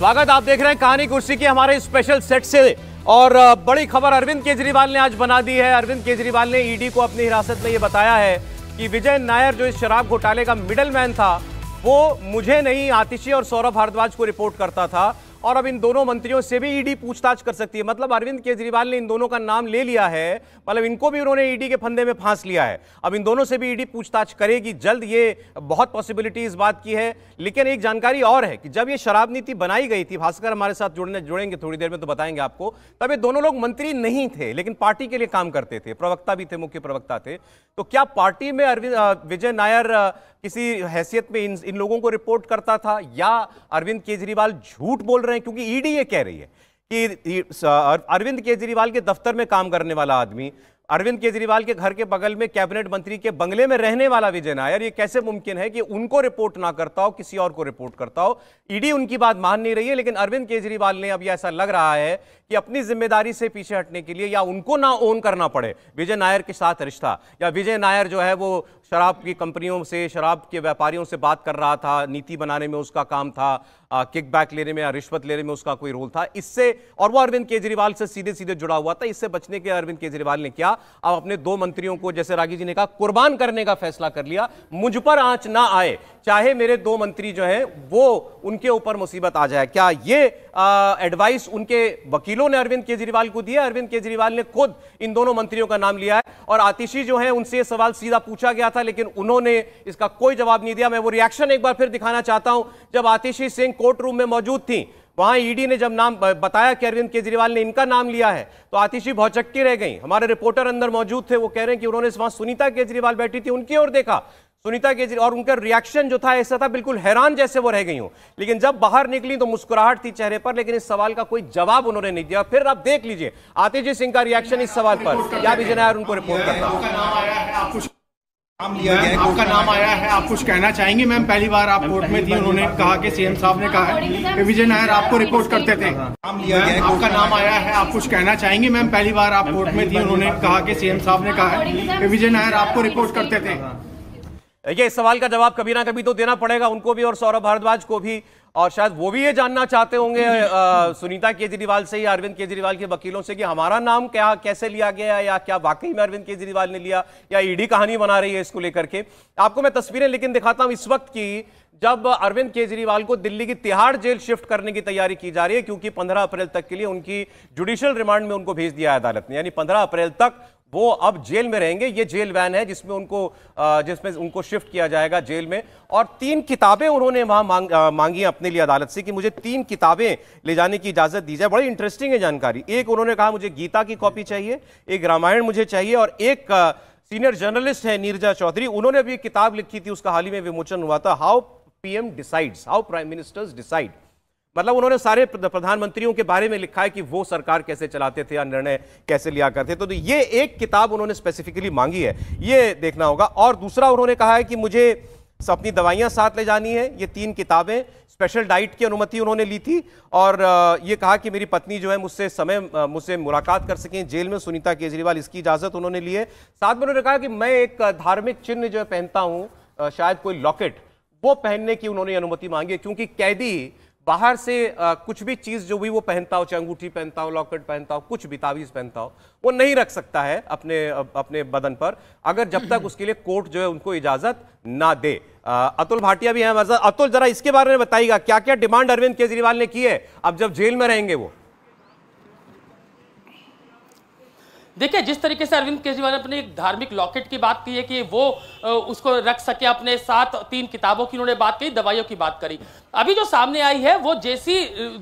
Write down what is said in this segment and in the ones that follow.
स्वागत आप देख रहे हैं कहानी कुर्सी की हमारे स्पेशल सेट से और बड़ी खबर अरविंद केजरीवाल ने आज बना दी है अरविंद केजरीवाल ने ईडी e को अपनी हिरासत में यह बताया है कि विजय नायर जो इस शराब घोटाले का मिडल मैन था वो मुझे नहीं आतिशी और सौरभ भारद्वाज को रिपोर्ट करता था और अब इन दोनों मंत्रियों से भी ईडी e पूछताछ कर सकती है मतलब अरविंद केजरीवाल ने इन दोनों का नाम ले लिया है मतलब इनको भी उन्होंने ईडी e के फंदे में फांस लिया है अब इन दोनों से भी ईडी e पूछताछ करेगी जल्द ये बहुत पॉसिबिलिटी इस बात की है लेकिन एक जानकारी और है कि जब ये शराब नीति बनाई गई थी भास्कर हमारे साथ जुड़ने जुड़ेंगे थोड़ी देर में तो बताएंगे आपको तब ये दोनों लोग मंत्री नहीं थे लेकिन पार्टी के लिए काम करते थे प्रवक्ता भी थे मुख्य प्रवक्ता थे तो क्या पार्टी में अरविंद विजय नायर किसी हैसियत में इन, लोगों को रिपोर्ट करता था या अरविंद केजरीवाल झूठ बोल रहे हैं क्योंकि ईडी e ये कह रही है कि अरविंद केजरीवाल के दफ्तर में काम करने वाला आदमी अरविंद केजरीवाल के घर के बगल में कैबिनेट मंत्री के बंगले में रहने वाला विजय नायर ये कैसे मुमकिन है कि उनको रिपोर्ट ना करता हो किसी और को रिपोर्ट करता हो ईडी e उनकी बात मान नहीं रही है लेकिन अरविंद केजरीवाल ने अभी ऐसा लग रहा है कि अपनी जिम्मेदारी से पीछे हटने के लिए या उनको ना ओन करना पड़े विजय नायर के साथ रिश्ता या विजय नायर जो है वो शराब की कंपनियों से शराब के व्यापारियों से बात कर रहा था नीति बनाने में उसका काम था किकबैक लेने में या रिश्वत लेने में उसका कोई रोल था इससे और वो अरविंद केजरीवाल से सीधे सीधे जुड़ा हुआ था इससे बचने के अरविंद केजरीवाल ने क्या अब अपने दो मंत्रियों को जैसे रागी जी ने कहा कुर्बान करने का फैसला कर लिया मुझ पर आँच ना आए चाहे मेरे दो मंत्री जो हैं वो उनके ऊपर मुसीबत आ जाए क्या ये एडवाइस उनके वकीलों ने अरविंद केजरीवाल को दिया अरविंद केजरीवाल ने खुद इन दोनों मंत्रियों का नाम लिया है और आतिशी जो है उनसे सवाल सीधा पूछा गया था था लेकिन उन्होंने इसका कोई जवाब नहीं दिया मैं वो रिएक्शन एक बार फिर दिखाना चाहता हूं जब आतिशी सिंह कोर्ट रूम में मौजूद थी वहां ईडी e ने जब नाम बताया कि अरविंद केजरीवाल ने इनका नाम लिया है तो आतिशी भौचक्की रह गई हमारे रिपोर्टर अंदर मौजूद थे वो कह रहे हैं कि उन्होंने वहां सुनीता केजरीवाल बैठी थी उनकी ओर देखा सुनीता केजरीवाल और उनका रिएक्शन जो था ऐसा था बिल्कुल हैरान जैसे वो रह गई हूं लेकिन जब बाहर निकली तो मुस्कुराहट थी चेहरे पर लेकिन इस सवाल का कोई जवाब उन्होंने नहीं दिया फिर आप देख लीजिए आतिशी सिंह का रिएक्शन इस सवाल पर या विजय नायर उनको रिपोर्ट करता नाम लिया गया है आपका नाम आया है आप कुछ कहना चाहेंगे मैम पहली बार आप कोर्ट में थी उन्होंने कहा कि सीएम साहब ने कहा है विजय नायर आपको रिपोर्ट करते थे नाम लिया गया आपका नाम आया है आप कुछ कहना चाहेंगे मैम पहली बार आप कोर्ट में थी उन्होंने कहा कि सीएम साहब ने कहा है विजय नायर आपको रिपोर्ट करते थे ये सवाल का जवाब कभी ना कभी तो देना पड़ेगा उनको भी और सौरभ भारद्वाज को भी और शायद वो भी ये जानना चाहते होंगे सुनीता केजरीवाल से या अरविंद केजरीवाल के वकीलों से कि हमारा नाम क्या कैसे लिया गया या क्या वाकई में अरविंद केजरीवाल ने लिया या ईडी कहानी बना रही है इसको लेकर के आपको मैं तस्वीरें लेकिन दिखाता हूं इस वक्त की जब अरविंद केजरीवाल को दिल्ली की तिहाड़ जेल शिफ्ट करने की तैयारी की जा रही है क्योंकि पंद्रह अप्रैल तक के लिए उनकी जुडिशियल रिमांड में उनको भेज दिया है अदालत ने यानी पंद्रह अप्रैल तक वो अब जेल में रहेंगे ये जेल वैन है जिसमें उनको जिसमें उनको शिफ्ट किया जाएगा जेल में और तीन किताबें उन्होंने वहाँ मांग मांगी अपने लिए अदालत से कि मुझे तीन किताबें ले जाने की इजाज़त दी जाए बड़ी इंटरेस्टिंग है जानकारी एक उन्होंने कहा मुझे गीता की कॉपी चाहिए एक रामायण मुझे चाहिए और एक सीनियर जर्नलिस्ट है नीरजा चौधरी उन्होंने भी एक किताब लिखी थी उसका हाल ही में विमोचन हुआ था how P decides how prime ministers decide मतलब उन्होंने सारे प्रधानमंत्रियों के बारे में लिखा है कि वो सरकार कैसे चलाते थे या निर्णय कैसे लिया करते तो, तो ये एक किताब उन्होंने स्पेसिफिकली मांगी है ये देखना होगा और दूसरा उन्होंने कहा है कि मुझे अपनी दवाइयाँ साथ ले जानी है ये तीन किताबें स्पेशल डाइट की अनुमति उन्होंने ली थी और ये कहा कि मेरी पत्नी जो है मुझसे समय मुझसे मुलाकात कर सकें जेल में सुनीता केजरीवाल इसकी इजाज़त उन्होंने ली है साथ में उन्होंने कहा कि मैं एक धार्मिक चिन्ह जो है पहनता हूँ शायद कोई लॉकेट वो पहनने की उन्होंने अनुमति मांगी क्योंकि कैदी बाहर से आ, कुछ भी चीज़ जो भी वो पहनता हो चाहे अंगूठी पहनता हो लॉकेट पहनता हो कुछ भी तावीज़ पहनता हो वो नहीं रख सकता है अपने अपने बदन पर अगर जब तक उसके लिए कोर्ट जो है उनको इजाज़त ना दे आ, अतुल भाटिया भी हैं अतुल जरा इसके बारे में बताइएगा क्या क्या डिमांड अरविंद केजरीवाल ने की है अब जब जेल में रहेंगे वो देखिए जिस तरीके से अरविंद केजरीवाल ने अपने एक धार्मिक लॉकेट की बात की है कि वो उसको रख सके अपने साथ तीन किताबों की उन्होंने बात की दवाइयों की बात करी अभी जो सामने आई है वो जैसी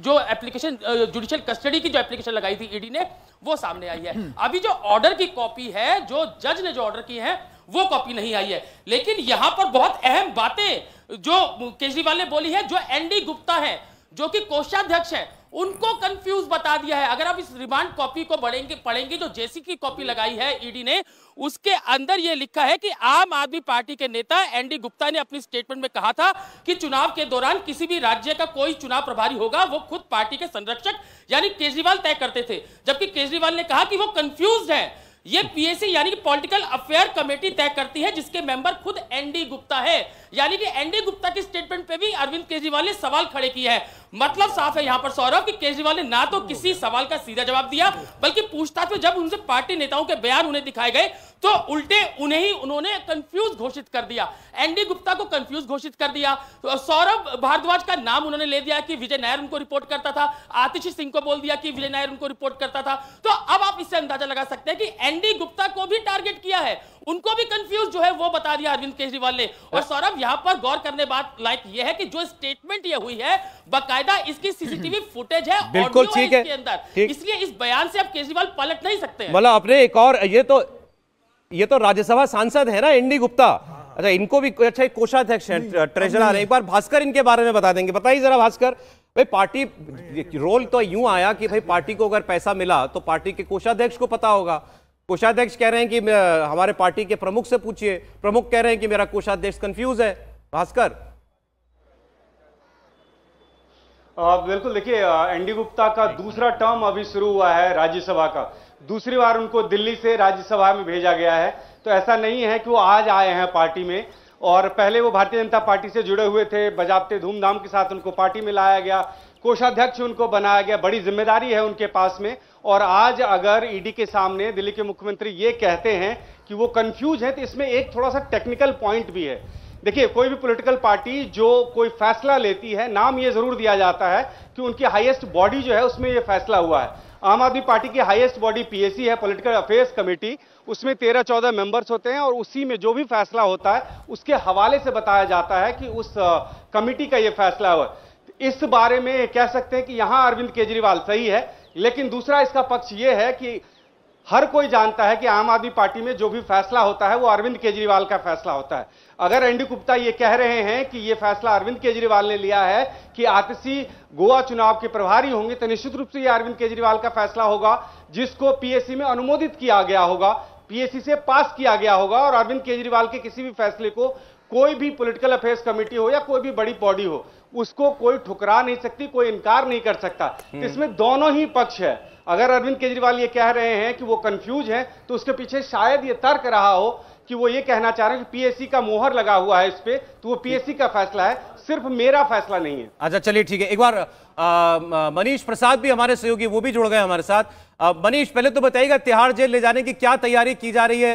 जो एप्लीकेशन जुडिशियल कस्टडी की जो एप्लीकेशन लगाई थी ईडी ने वो सामने आई है हम्म। अभी जो ऑर्डर की कॉपी है जो जज ने जो ऑर्डर की है वो कॉपी नहीं आई है लेकिन यहां पर बहुत अहम बातें जो केजरीवाल ने बोली है जो एनडी गुप्ता है जो कि कोषाध्यक्ष है उनको कंफ्यूज बता दिया है अगर आप इस रिमांड कॉपी को बढ़ेंगे पढ़ेंगे जो जेसी की कॉपी लगाई है ईडी e ने उसके अंदर यह लिखा है कि आम आदमी पार्टी के नेता एनडी गुप्ता ने अपनी स्टेटमेंट में कहा था कि चुनाव के दौरान किसी भी राज्य का कोई चुनाव प्रभारी होगा वो खुद पार्टी के संरक्षक यानी केजरीवाल तय करते थे जबकि केजरीवाल ने कहा कि वो कंफ्यूज है ये पीएसी यानी कि पॉलिटिकल अफेयर कमेटी तय करती है जिसके मेंबर खुद एनडी गुप्ता है यानी कि एनडी गुप्ता के स्टेटमेंट पे भी अरविंद केजरीवाल ने सवाल खड़े किए है मतलब साफ है यहाँ पर सौरभ कि केजरीवाल ने ना तो किसी सवाल का सीधा जवाब दिया बल्कि पूछताछ में जब उनसे पार्टी नेताओं के बयान उन्हें दिखाए गए तो उल्टे उन्हें ही उन्होंने कंफ्यूज घोषित कर दिया एनडी गुप्ता को कंफ्यूज घोषित कर दिया तो सौरभ भारद्वाज का नाम उन्होंने ले दिया कि विजय नायर उनको रिपोर्ट करता था आतिशी सिंह को बोल दिया कि विजय नायर उनको रिपोर्ट करता था तो अब आप इससे अंदाजा लगा सकते हैं कि एनडी गुप्ता को भी टारगेट किया है उनको भी कंफ्यूज जो है वो बता दिया अरविंद केजरीवाल ने और सौरभ यहाँ पर गौर करने बात लायक ये है कि जो स्टेटमेंट ये हुई है बाकायदा इसकी सीसीटीवी फुटेज है बिल्कुल ठीक है अंदर इसलिए इस बयान से अब केजरीवाल पलट नहीं सकते मतलब अपने एक और ये तो ये तो राज्यसभा सांसद है ना एनडी गुप्ता अच्छा इनको भी अच्छा एक कोषाध्यक्ष है ट्रेजरर एक बार भास्कर इनके बारे में बता देंगे बताइए जरा भास्कर भाई पार्टी रोल तो यूं आया कि भाई पार्टी को अगर पैसा मिला तो पार्टी के कोषाध्यक्ष को पता होगा कोषाध्यक्ष कह रहे हैं कि हमारे पार्टी के प्रमुख से पूछिए प्रमुख कह रहे हैं कि मेरा कोषाध्यक्ष कंफ्यूज है भास्कर बिल्कुल देखिए एनडी गुप्ता का दूसरा टर्म अभी शुरू हुआ है राज्यसभा का दूसरी बार उनको दिल्ली से राज्यसभा में भेजा गया है तो ऐसा नहीं है कि वो आज आए हैं पार्टी में और पहले वो भारतीय जनता पार्टी से जुड़े हुए थे बजाबते धूमधाम के साथ उनको पार्टी में लाया गया कोषाध्यक्ष उनको बनाया गया बड़ी जिम्मेदारी है उनके पास में और आज अगर ईडी e के सामने दिल्ली के मुख्यमंत्री ये कहते हैं कि वो कंफ्यूज है तो इसमें एक थोड़ा सा टेक्निकल पॉइंट भी है देखिए कोई भी पॉलिटिकल पार्टी जो कोई फैसला लेती है नाम ये जरूर दिया जाता है कि उनकी हाईएस्ट बॉडी जो है उसमें ये फैसला हुआ है आम आदमी पार्टी की हाईएस्ट बॉडी पीएसी है पॉलिटिकल अफेयर्स कमेटी उसमें तेरह चौदह मेंबर्स होते हैं और उसी में जो भी फैसला होता है उसके हवाले से बताया जाता है कि उस कमेटी का ये फैसला हुआ इस बारे में कह सकते हैं कि यहाँ अरविंद केजरीवाल सही है लेकिन दूसरा इसका पक्ष ये है कि हर कोई जानता है कि आम आदमी पार्टी में जो भी फैसला होता है वो अरविंद केजरीवाल का फैसला होता है अगर एनडी गुप्ता ये कह रहे हैं कि ये फैसला अरविंद केजरीवाल ने लिया है कि आतिशी गोवा चुनाव के प्रभारी होंगे तो निश्चित रूप से ये अरविंद केजरीवाल का फैसला होगा जिसको पीएससी में अनुमोदित किया गया होगा पीएससी से पास किया गया होगा और अरविंद केजरीवाल के किसी भी फैसले को कोई भी पोलिटिकल अफेयर्स कमेटी हो या कोई भी बड़ी बॉडी हो उसको कोई ठुकरा नहीं सकती कोई इनकार नहीं कर सकता हम्म। इसमें दोनों ही पक्ष है अगर अरविंद केजरीवाल ये कह रहे हैं कि वो कंफ्यूज हैं तो उसके पीछे शायद ये तर्क रहा हो कि वो ये कहना चाह रहे हैं कि पीएससी का मोहर लगा हुआ है इस पर तो वो पीएससी का फैसला है सिर्फ मेरा फैसला नहीं है अच्छा चलिए ठीक है एक बार मनीष प्रसाद भी हमारे सहयोगी वो भी जुड़ गए हमारे साथ मनीष पहले तो बताइएगा तिहाड़ जेल ले जाने की क्या तैयारी की जा रही है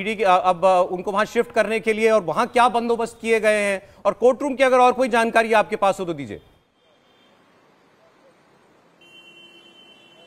ईडी e अब उनको वहां शिफ्ट करने के लिए और वहां क्या बंदोबस्त किए गए हैं और कोर्ट रूम की अगर और कोई जानकारी आपके पास हो तो दीजिए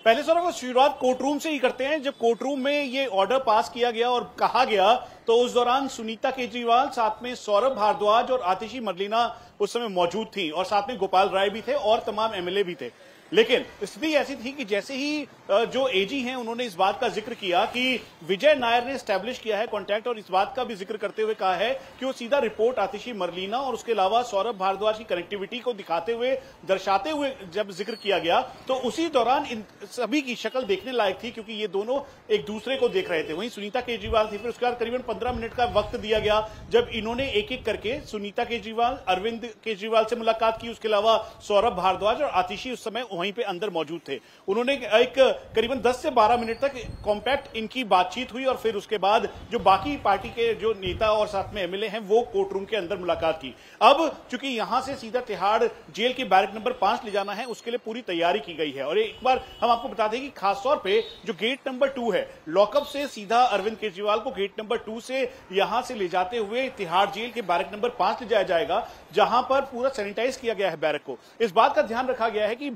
पहले सौरभ शुरुआत कोर्ट रूम से ही करते हैं जब कोर्ट रूम में ये ऑर्डर पास किया गया और कहा गया तो उस दौरान सुनीता केजरीवाल साथ में सौरभ भारद्वाज और आतिशी मरलिना उस समय मौजूद थी और साथ में गोपाल राय भी थे और तमाम एमएलए भी थे लेकिन स्थिति ऐसी थी कि जैसे ही जो एजी हैं उन्होंने इस बात का जिक्र किया कि विजय नायर ने स्टैब्लिश किया है कांटेक्ट और इस बात का भी जिक्र करते हुए कहा है कि वो सीधा रिपोर्ट आतिशी मरलीना और उसके अलावा सौरभ भारद्वाज की कनेक्टिविटी को दिखाते हुए दर्शाते हुए जब जिक्र किया गया तो उसी दौरान इन सभी की शक्ल देखने लायक थी क्योंकि ये दोनों एक दूसरे को देख रहे थे वहीं सुनीता केजरीवाल थी फिर उसके बाद करीबन पंद्रह मिनट का वक्त दिया गया जब इन्होंने एक एक करके सुनीता केजरीवाल अरविंद केजरीवाल से मुलाकात की उसके अलावा सौरभ भारद्वाज और आतिशी उस समय वहीं पे अंदर मौजूद थे उन्होंने एक करीबन 10 से 12 मिनट तक कॉम्पैक्ट इनकी बातचीत हुई और फिर उसके बाद जो बाकी पार्टी के जो नेता और साथ में एमएलए हैं वो कोर्ट रूम के अंदर मुलाकात की अब चूंकि यहां से सीधा तिहाड़ जेल के बैरक नंबर पांच ले जाना है उसके लिए पूरी तैयारी की गई है और एक बार हम आपको बता दें कि खासतौर पर जो गेट नंबर टू है लॉकअप से सीधा अरविंद केजरीवाल को गेट नंबर टू से यहां से ले जाते हुए तिहाड़ जेल के बैरक नंबर पांच ले जाया जाएगा जहां पर पूरा सैनिटाइज किया गया है बैरक को इस बात का ध्यान रखा गया है कि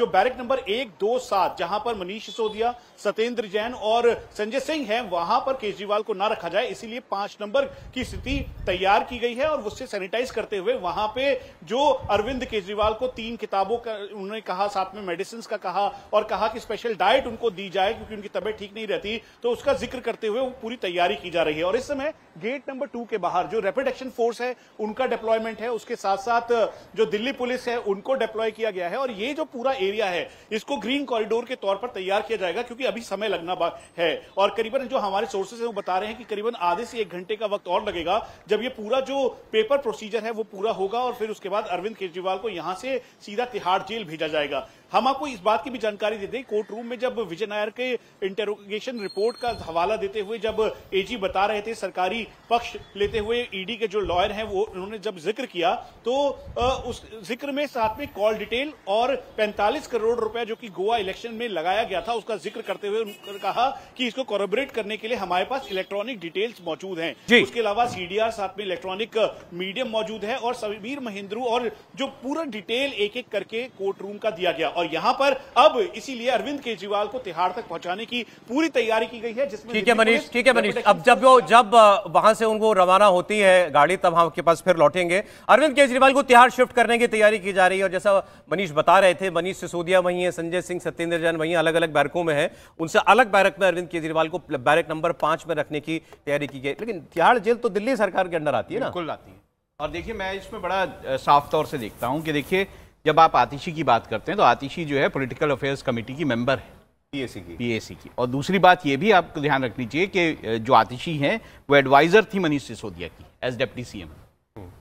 जो बैरक नंबर एक दो सात जहां पर मनीष सिसोदिया सत्येंद्र जैन और संजय सिंह हैं वहां पर केजरीवाल को ना रखा जाए इसीलिए पांच नंबर की स्थिति तैयार की गई है और उससे सैनिटाइज करते हुए वहां पे जो अरविंद केजरीवाल को तीन किताबों का उन्होंने कहा साथ में मेडिसिन का कहा और कहा कि स्पेशल डाइट उनको दी जाए क्योंकि उनकी तबियत ठीक नहीं रहती तो उसका जिक्र करते हुए पूरी तैयारी की जा रही है और इस समय गेट नंबर टू के बाहर जो रेपिड एक्शन फोर्स है उनका डिप्लॉयमेंट है उसके साथ साथ जो दिल्ली पुलिस है उनको डिप्लॉय किया गया है और ये जो पूरा एरिया है इसको ग्रीन कॉरिडोर के तौर पर तैयार किया जाएगा क्योंकि क्योंकि अभी समय लगना है और करीबन जो हमारे सोर्सेज हैं वो बता रहे हैं कि करीबन आधे से एक घंटे का वक्त और लगेगा जब ये पूरा जो पेपर प्रोसीजर है वो पूरा होगा और फिर उसके बाद अरविंद केजरीवाल को यहां से सीधा तिहाड़ जेल भेजा जाएगा हम आपको इस बात की भी जानकारी देते हैं कोर्ट रूम में जब विजय नायर के इंटेरोगेशन रिपोर्ट का हवाला देते हुए जब एजी बता रहे थे सरकारी पक्ष लेते हुए ईडी e के जो लॉयर हैं वो उन्होंने जब जिक्र किया तो उस जिक्र में साथ में कॉल डिटेल और 45 करोड़ रुपया जो कि गोवा इलेक्शन में लगाया गया था उसका जिक्र करते हुए उन्होंने कहा कि इसको कॉरोबरेट करने के लिए हमारे पास इलेक्ट्रॉनिक डिटेल्स मौजूद हैं उसके अलावा सीडीआर साथ में इलेक्ट्रॉनिक मीडियम मौजूद है और समीर महेंद्रू और जो पूरा डिटेल एक एक करके कोर्ट रूम का दिया गया और और यहाँ पर अब इसीलिए अरविंद केजरीवाल को तिहाड़ तक पहुंचाने की पूरी तैयारी की गई है जिसमें ठीक है मनीष ठीक है मनीष अब जब वो जब वहां से उनको रवाना होती है गाड़ी तब हम आपके पास फिर लौटेंगे अरविंद केजरीवाल को तिहाड़ शिफ्ट करने की तैयारी की जा रही है और जैसा मनीष बता रहे थे मनीष सिसोदिया वही है संजय सिंह सत्येंद्र जैन वही अलग अलग बैरकों में है उनसे अलग बैरक में अरविंद केजरीवाल को बैरक नंबर पांच में रखने की तैयारी की गई लेकिन तिहाड़ जेल तो दिल्ली सरकार के अंदर आती है ना बिल्कुल आती है और देखिए मैं इसमें बड़ा साफ तौर से देखता हूँ कि देखिए जब आप आतिशी की बात करते हैं तो आतिशी जो है पॉलिटिकल अफेयर्स कमेटी की मेंबर है पीएसी की पीएसी की और दूसरी बात ये भी आपको ध्यान रखनी चाहिए कि जो आतिशी हैं वो एडवाइज़र थी मनीष सिसोदिया की एज डेप्टी सीएम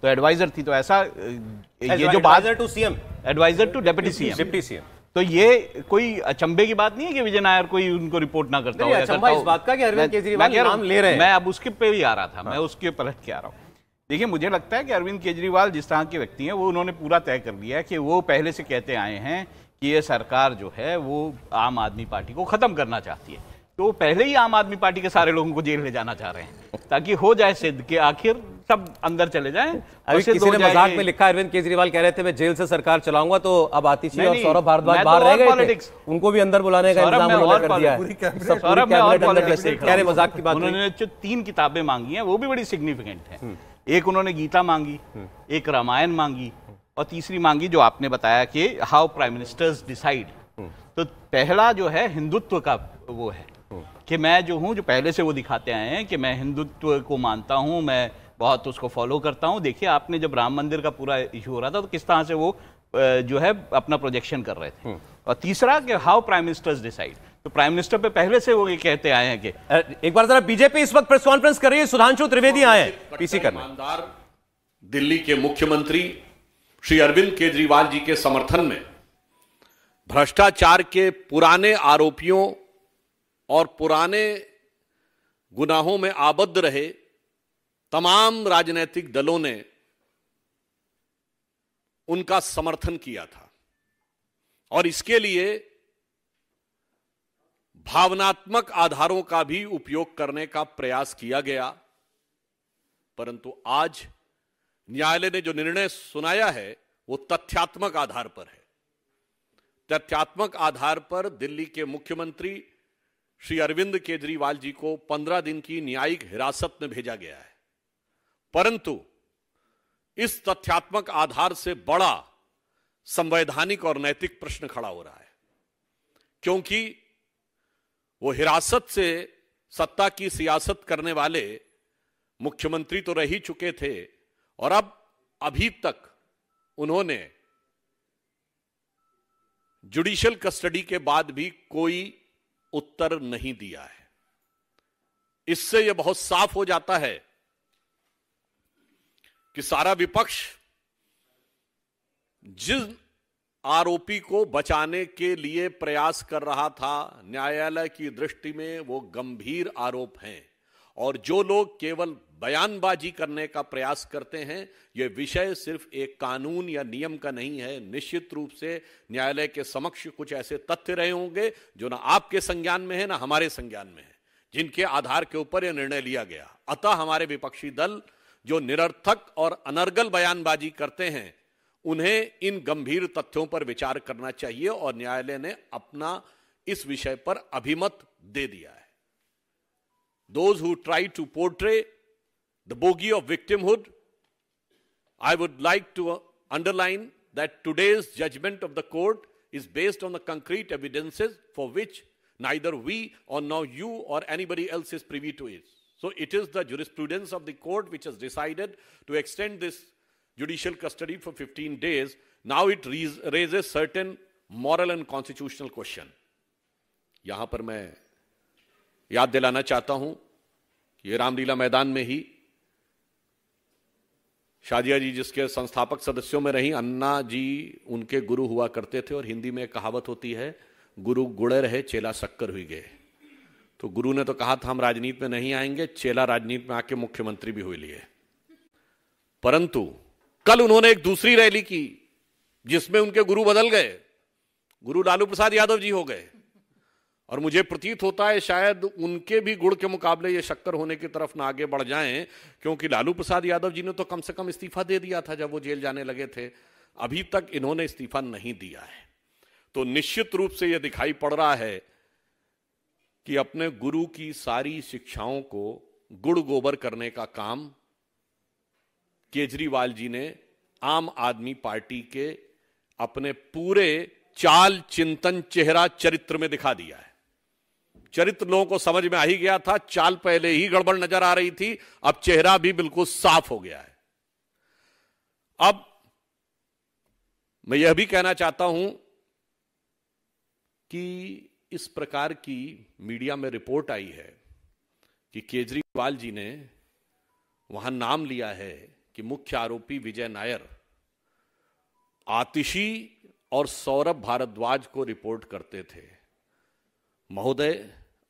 तो एडवाइज़र थी तो ऐसा ये जो बात to CM adviser to deputy CM deputy CM तो ये कोई अचंबे की बात नहीं है कि विजय नायर कोई उनको रिपोर्ट ना करता हो इस बात का कि अरविंद केजरीवाल नाम ले रहे हैं मैं अब उसके पे भी आ रहा था मैं हाँ। उसके पलट के आ रहा हूँ देखिए मुझे लगता है कि अरविंद केजरीवाल जिस तरह के व्यक्ति हैं वो उन्होंने पूरा तय कर लिया है कि वो पहले से कहते आए हैं कि ये सरकार जो है वो आम आदमी पार्टी को ख़त्म करना चाहती है तो पहले ही आम आदमी पार्टी के सारे लोगों को जेल ले जाना चाह रहे हैं ताकि हो जाए सिद्ध के आखिर सब अंदर चले जाएं अभी किसी ने मजाक में लिखा अरविंद केजरीवाल कह रहे थे मैं जेल से सरकार चलाऊंगा तो अब आतिशी और सौरभ भारद्वाज तो बाहर रह गए उनको भी अंदर बुलाने का इंतजाम उन्होंने कर दिया सौरभ मजाक की बात उन्होंने तीन किताबें मांगी हैं वो भी बड़ी सिग्निफिकेंट है हम्म। एक उन्होंने गीता मांगी हम्म। एक रामायण मांगी और तीसरी मांगी जो आपने बताया कि हाउ प्राइम मिनिस्टर्स डिसाइड तो पहला जो है हिंदुत्व का वो है हम्म। कि मैं जो हूँ जो पहले से वो दिखाते आए हैं कि मैं हिंदुत्व को मानता हूँ मैं बहुत उसको फॉलो करता हूँ देखिए आपने जब राम मंदिर का पूरा इशू हो रहा था तो किस तरह से वो जो है अपना प्रोजेक्शन कर रहे थे हम्म। और तीसरा कि हाउ प्राइम मिनिस्टर्स डिसाइड तो प्राइम मिनिस्टर पे पहले से वो ये कहते आए हैं कि एक बार जरा बीजेपी इस वक्त प्रेस कॉन्फ्रेंस कर रही है सुधांशु त्रिवेदी आए पीसी करने ईमानदार दिल्ली के मुख्यमंत्री श्री अरविंद केजरीवाल जी के समर्थन में भ्रष्टाचार के पुराने आरोपियों और पुराने गुनाहों में आबद्ध रहे तमाम राजनीतिक दलों ने उनका समर्थन किया था और इसके लिए भावनात्मक आधारों का भी उपयोग करने का प्रयास किया गया परंतु आज न्यायालय ने जो निर्णय सुनाया है वो तथ्यात्मक आधार पर है तथ्यात्मक आधार पर दिल्ली के मुख्यमंत्री श्री अरविंद केजरीवाल जी को पंद्रह दिन की न्यायिक हिरासत में भेजा गया है परंतु इस तथ्यात्मक आधार से बड़ा संवैधानिक और नैतिक प्रश्न खड़ा हो रहा है क्योंकि वो हिरासत से सत्ता की सियासत करने वाले मुख्यमंत्री तो रह ही चुके थे और अब अभी तक उन्होंने जुडिशियल कस्टडी के बाद भी कोई उत्तर नहीं दिया है इससे यह बहुत साफ हो जाता है कि सारा विपक्ष जिन आरोपी को बचाने के लिए प्रयास कर रहा था न्यायालय की दृष्टि में वो गंभीर आरोप हैं और जो लोग केवल बयानबाजी करने का प्रयास करते हैं यह विषय सिर्फ एक कानून या नियम का नहीं है निश्चित रूप से न्यायालय के समक्ष कुछ ऐसे तथ्य रहे होंगे जो ना आपके संज्ञान में है ना हमारे संज्ञान में है जिनके आधार के ऊपर यह निर्णय लिया गया अतः हमारे विपक्षी दल जो निरर्थक और अनर्गल बयानबाजी करते हैं उन्हें इन गंभीर तथ्यों पर विचार करना चाहिए और न्यायालय ने अपना इस विषय पर अभिमत दे दिया है those who try to portray the bogey of victimhood I would like to underline that today's judgment of the court is based on the concrete evidences for which neither we nor now you nor anybody else is privy to it. So it is the jurisprudence of the court which is decided to extend this judicial custody for 15 days, now it raises certain moral and constitutional question. यहां पर मैं याद दिलाना चाहता हूं ये रामलीला मैदान में ही शादिया जी जिसके संस्थापक सदस्यों में रही अन्ना जी उनके गुरु हुआ करते थे और हिंदी में कहावत होती है गुरु गुड़े रहे चेला शक्कर हुई गए तो गुरु ने तो कहा था हम राजनीति में नहीं आएंगे चेला राजनीति में आके मुख्यमंत्री भी हुए लिए परंतु कल उन्होंने एक दूसरी रैली की जिसमें उनके गुरु बदल गए गुरु लालू प्रसाद यादव जी हो गए और मुझे प्रतीत होता है शायद उनके भी गुड़ के मुकाबले ये शक्कर होने की तरफ ना आगे बढ़ जाएं क्योंकि लालू प्रसाद यादव जी ने तो कम से कम इस्तीफा दे दिया था जब वो जेल जाने लगे थे अभी तक इन्होंने इस्तीफा नहीं दिया है तो निश्चित रूप से यह दिखाई पड़ रहा है कि अपने गुरु की सारी शिक्षाओं को गुड़ गोबर करने का काम केजरीवाल जी ने आम आदमी पार्टी के अपने पूरे चाल चिंतन चेहरा चरित्र में दिखा दिया है चरित्र लोगों को समझ में आ ही गया था चाल पहले ही गड़बड़ नजर आ रही थी अब चेहरा भी बिल्कुल साफ हो गया है अब मैं यह भी कहना चाहता हूं कि इस प्रकार की मीडिया में रिपोर्ट आई है कि केजरीवाल जी ने वहां नाम लिया है कि मुख्य आरोपी विजय नायर आतिशी और सौरभ भारद्वाज को रिपोर्ट करते थे महोदय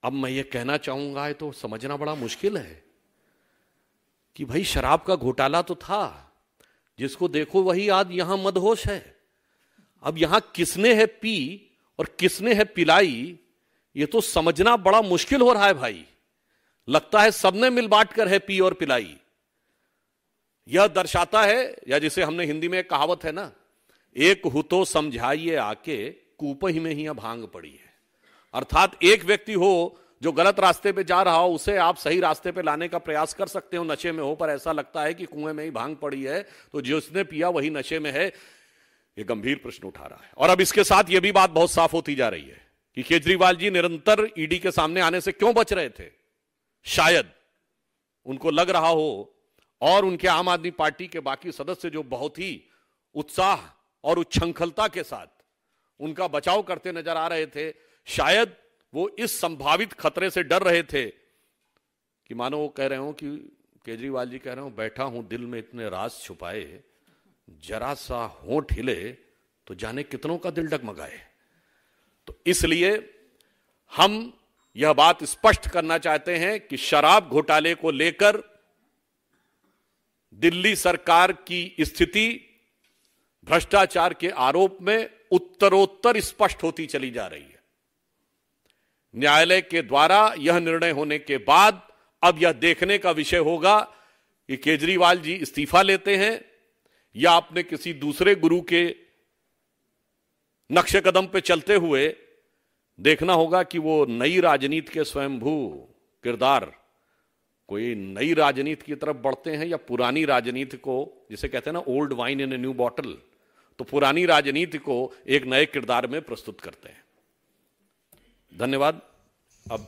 अब मैं ये कहना चाहूंगा तो समझना बड़ा मुश्किल है कि भाई शराब का घोटाला तो था जिसको देखो वही आज यहां मदहोश है अब यहां किसने है पी और किसने है पिलाई ये तो समझना बड़ा मुश्किल हो रहा है भाई लगता है सबने मिल बांट कर है पी और पिलाई यह दर्शाता है या जिसे हमने हिंदी में एक कहावत है ना एक हुतो समझाइए आके कूप ही में ही भांग पड़ी है अर्थात एक व्यक्ति हो जो गलत रास्ते पे जा रहा हो उसे आप सही रास्ते पे लाने का प्रयास कर सकते हो नशे में हो पर ऐसा लगता है कि कुएं में ही भांग पड़ी है तो जिसने पिया वही नशे में है ये गंभीर प्रश्न उठा रहा है और अब इसके साथ ये भी बात बहुत साफ होती जा रही है कि केजरीवाल जी निरंतर ईडी के सामने आने से क्यों बच रहे थे शायद उनको लग रहा हो और उनके आम आदमी पार्टी के बाकी सदस्य जो बहुत ही उत्साह और उच्छृंखलता के साथ उनका बचाव करते नजर आ रहे थे शायद वो इस संभावित खतरे से डर रहे थे कि मानो वो कह रहे हो कि केजरीवाल जी कह रहे हो बैठा हूं दिल में इतने राज छुपाए जरा सा होंठ हिले तो जाने कितनों का दिल डगमगाए तो इसलिए हम यह बात स्पष्ट करना चाहते हैं कि शराब घोटाले को लेकर दिल्ली सरकार की स्थिति भ्रष्टाचार के आरोप में उत्तरोत्तर स्पष्ट होती चली जा रही है न्यायालय के द्वारा यह निर्णय होने के बाद अब यह देखने का विषय होगा कि केजरीवाल जी इस्तीफा लेते हैं या आपने किसी दूसरे गुरु के नक्शे कदम पे चलते हुए देखना होगा कि वो नई राजनीति के स्वयंभू किरदार कोई नई राजनीति की तरफ बढ़ते हैं या पुरानी राजनीति को जिसे कहते हैं ना old wine in a new bottle तो पुरानी राजनीति को एक नए किरदार में प्रस्तुत करते हैं धन्यवाद अब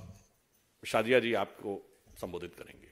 शादिया जी आपको संबोधित करेंगे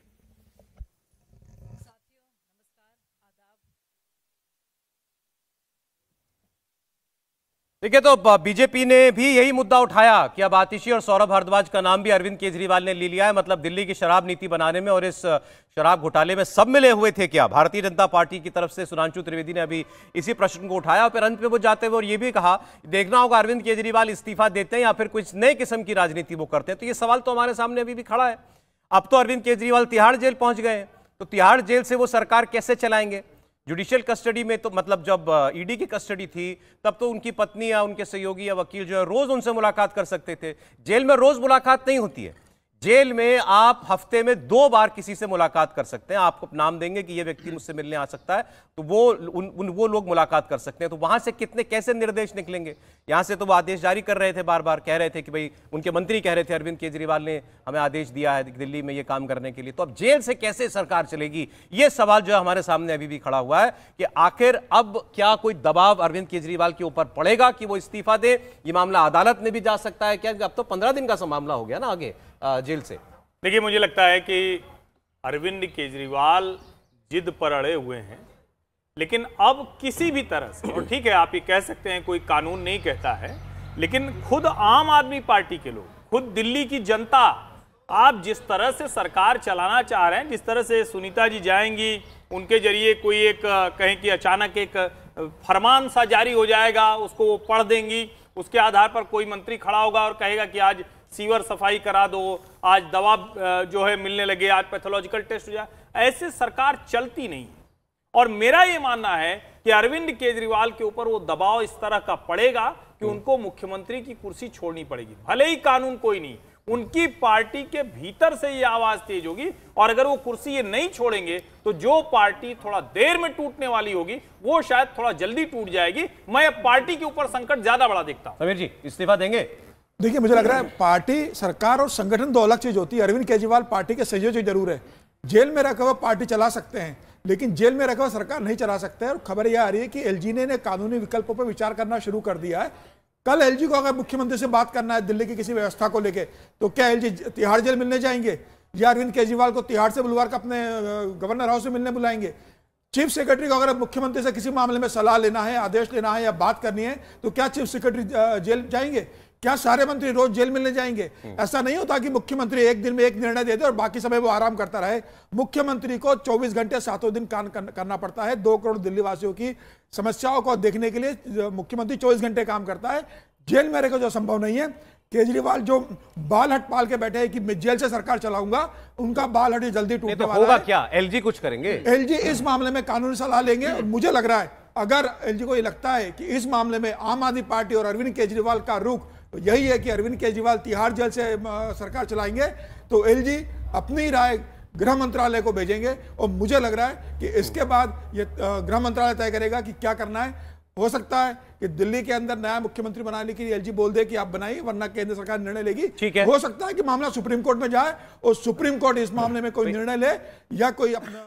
है तो बीजेपी ने भी यही मुद्दा उठाया कि अब आतिशी और सौरभ भारद्वाज का नाम भी अरविंद केजरीवाल ने ले लिया है मतलब दिल्ली की शराब नीति बनाने में और इस शराब घोटाले में सब मिले हुए थे क्या भारतीय जनता पार्टी की तरफ से सुधांशु त्रिवेदी ने अभी इसी प्रश्न को उठाया और फिर अंत में वो जाते हुए और ये भी कहा देखना होगा अरविंद केजरीवाल इस्तीफा देते हैं या फिर कुछ नए किस्म की राजनीति वो करते हैं तो ये सवाल तो हमारे सामने अभी भी खड़ा है अब तो अरविंद केजरीवाल तिहाड़ जेल पहुंच गए तो तिहाड़ जेल से वो सरकार कैसे चलाएंगे जुडिशियल कस्टडी में तो मतलब जब ईडी e की कस्टडी थी तब तो उनकी पत्नी या उनके सहयोगी या वकील जो है रोज उनसे मुलाकात कर सकते थे जेल में रोज मुलाकात नहीं होती है जेल में आप हफ्ते में दो बार किसी से मुलाकात कर सकते हैं आपको नाम देंगे कि यह व्यक्ति मुझसे मिलने आ सकता है तो वो उन, उन वो लोग मुलाकात कर सकते हैं तो वहां से कितने कैसे निर्देश निकलेंगे यहां से तो वो आदेश जारी कर रहे थे बार बार कह रहे थे कि भाई उनके मंत्री कह रहे थे अरविंद केजरीवाल ने हमें आदेश दिया है दिल्ली में ये काम करने के लिए तो अब जेल से कैसे सरकार चलेगी ये सवाल जो है हमारे सामने अभी भी खड़ा हुआ है कि आखिर अब क्या कोई दबाव अरविंद केजरीवाल के ऊपर पड़ेगा कि वो इस्तीफा दे ये मामला अदालत में भी जा सकता है क्या अब तो पंद्रह दिन का मामला हो गया ना आगे जेल से देखिए मुझे लगता है कि अरविंद केजरीवाल जिद पर अड़े हुए हैं लेकिन अब किसी भी तरह से और ठीक है आप ये कह सकते हैं कोई कानून नहीं कहता है लेकिन खुद आम आदमी पार्टी के लोग खुद दिल्ली की जनता आप जिस तरह से सरकार चलाना चाह रहे हैं जिस तरह से सुनीता जी जाएंगी उनके जरिए कोई एक कहें कि अचानक एक फरमान सा जारी हो जाएगा उसको वो पढ़ देंगी उसके आधार पर कोई मंत्री खड़ा होगा और कहेगा कि आज सीवर सफाई करा दो आज दवा जो है मिलने लगे आज पैथोलॉजिकल टेस्ट हो जाए ऐसे सरकार चलती नहीं और मेरा ये मानना है कि अरविंद केजरीवाल के ऊपर वो दबाव इस तरह का पड़ेगा कि हम्म। उनको मुख्यमंत्री की कुर्सी छोड़नी पड़ेगी भले ही कानून कोई नहीं उनकी पार्टी के भीतर से ये आवाज तेज होगी और अगर वो कुर्सी ये नहीं छोड़ेंगे तो जो पार्टी थोड़ा देर में टूटने वाली होगी वो शायद थोड़ा जल्दी टूट जाएगी मैं अब पार्टी के ऊपर संकट ज्यादा बड़ा देखता हूं समीर जी इस्तीफा देंगे देखिए मुझे लग रहा है पार्टी सरकार और संगठन दो अलग चीज होती है अरविंद केजरीवाल पार्टी के सहयोगी जरूर है जेल में रखा हुआ पार्टी चला सकते हैं लेकिन जेल में रखा हुआ सरकार नहीं चला सकते और खबर यह आ रही है कि एलजीने ने कानूनी विकल्पों पर विचार करना शुरू कर दिया है कल एलजी को अगर मुख्यमंत्री से बात करना है दिल्ली की किसी व्यवस्था को लेकर तो क्या एलजी तिहाड़ जेल मिलने जाएंगे या अरविंद केजरीवाल को तिहाड़ से बुलवार का अपने गवर्नर हाउस से मिलने बुलाएंगे चीफ सेक्रेटरी को अगर मुख्यमंत्री से किसी मामले में सलाह लेना है आदेश लेना है या बात करनी है तो क्या चीफ सेक्रेटरी जेल जाएंगे क्या सारे मंत्री रोज जेल मिलने जाएंगे हम्म। ऐसा नहीं होता कि मुख्यमंत्री एक दिन में एक निर्णय दे दे और बाकी समय वो आराम करता रहे मुख्यमंत्री को 24 घंटे सातों दिन काम करना पड़ता है दो करोड़ दिल्ली वासियों की समस्याओं को देखने के लिए मुख्यमंत्री चौबीस घंटे काम करता है जेल में रहकर जो संभव नहीं है केजरीवाल जो बाल हट पाल के बैठे हैं कि मैं जेल से सरकार चलाऊंगा उनका बाल हट जल्दी तो टूटने वाला होगा क्या एलजी कुछ करेंगे एलजी इस मामले में कानूनी सलाह लेंगे और मुझे लग रहा है अगर एलजी को ये लगता है कि इस मामले में आम आदमी पार्टी और अरविंद केजरीवाल का रुख तो यही है कि अरविंद केजरीवाल तिहाड़ जेल से सरकार चलाएंगे तो एल अपनी राय गृह मंत्रालय को भेजेंगे और मुझे लग रहा है कि इसके बाद ये गृह मंत्रालय तय करेगा कि क्या करना है हो सकता है कि दिल्ली के अंदर नया मुख्यमंत्री बनाने के लिए एलजी बोल दे कि आप बनाइए वरना केंद्र सरकार निर्णय लेगी ठीक है हो सकता है कि मामला सुप्रीम कोर्ट में जाए और सुप्रीम कोर्ट इस मामले में कोई निर्णय ले या कोई अपना